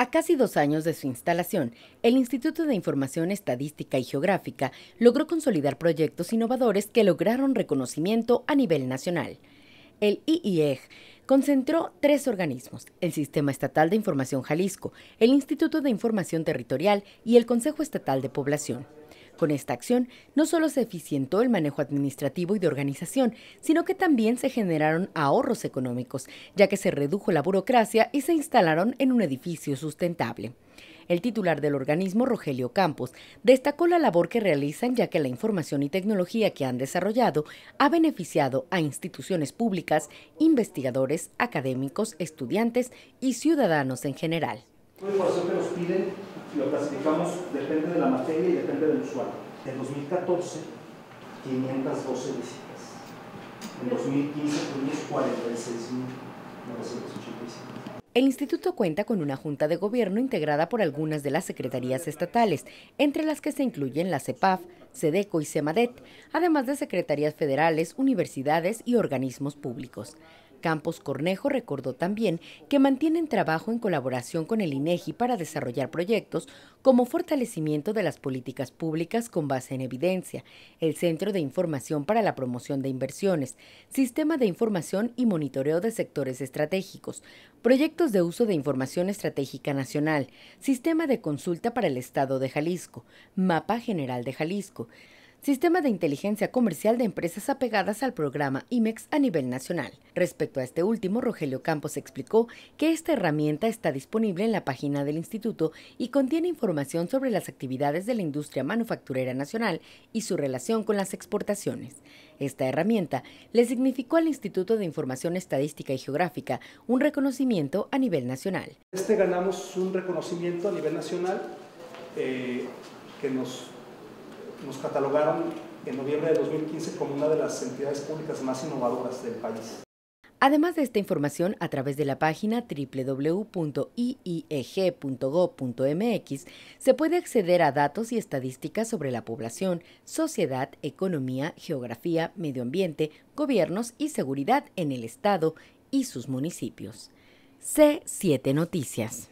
A casi dos años de su instalación, el Instituto de Información Estadística y Geográfica logró consolidar proyectos innovadores que lograron reconocimiento a nivel nacional. El IIEG concentró tres organismos, el Sistema Estatal de Información Jalisco, el Instituto de Información Territorial y el Consejo Estatal de Población. Con esta acción, no solo se eficientó el manejo administrativo y de organización, sino que también se generaron ahorros económicos, ya que se redujo la burocracia y se instalaron en un edificio sustentable. El titular del organismo, Rogelio Campos, destacó la labor que realizan ya que la información y tecnología que han desarrollado ha beneficiado a instituciones públicas, investigadores, académicos, estudiantes y ciudadanos en general lo clasificamos, depende de la materia y depende del usuario. En 2014, 512 visitas. En 2015 46.985. El instituto cuenta con una junta de gobierno integrada por algunas de las secretarías estatales, entre las que se incluyen la CEPAF, SEDECO y SEMADET, además de secretarías federales, universidades y organismos públicos. Campos Cornejo recordó también que mantienen trabajo en colaboración con el INEGI para desarrollar proyectos como fortalecimiento de las políticas públicas con base en evidencia, el Centro de Información para la Promoción de Inversiones, Sistema de Información y Monitoreo de Sectores Estratégicos, proyectos de uso de información estratégica nacional, Sistema de Consulta para el Estado de Jalisco, Mapa General de Jalisco, Sistema de Inteligencia Comercial de Empresas apegadas al programa IMEX a nivel nacional. Respecto a este último, Rogelio Campos explicó que esta herramienta está disponible en la página del instituto y contiene información sobre las actividades de la industria manufacturera nacional y su relación con las exportaciones. Esta herramienta le significó al Instituto de Información Estadística y Geográfica un reconocimiento a nivel nacional. Este ganamos un reconocimiento a nivel nacional eh, que nos nos catalogaron en noviembre de 2015 como una de las entidades públicas más innovadoras del país. Además de esta información, a través de la página www.ieg.gov.mx se puede acceder a datos y estadísticas sobre la población, sociedad, economía, geografía, medio ambiente, gobiernos y seguridad en el Estado y sus municipios. C7 Noticias.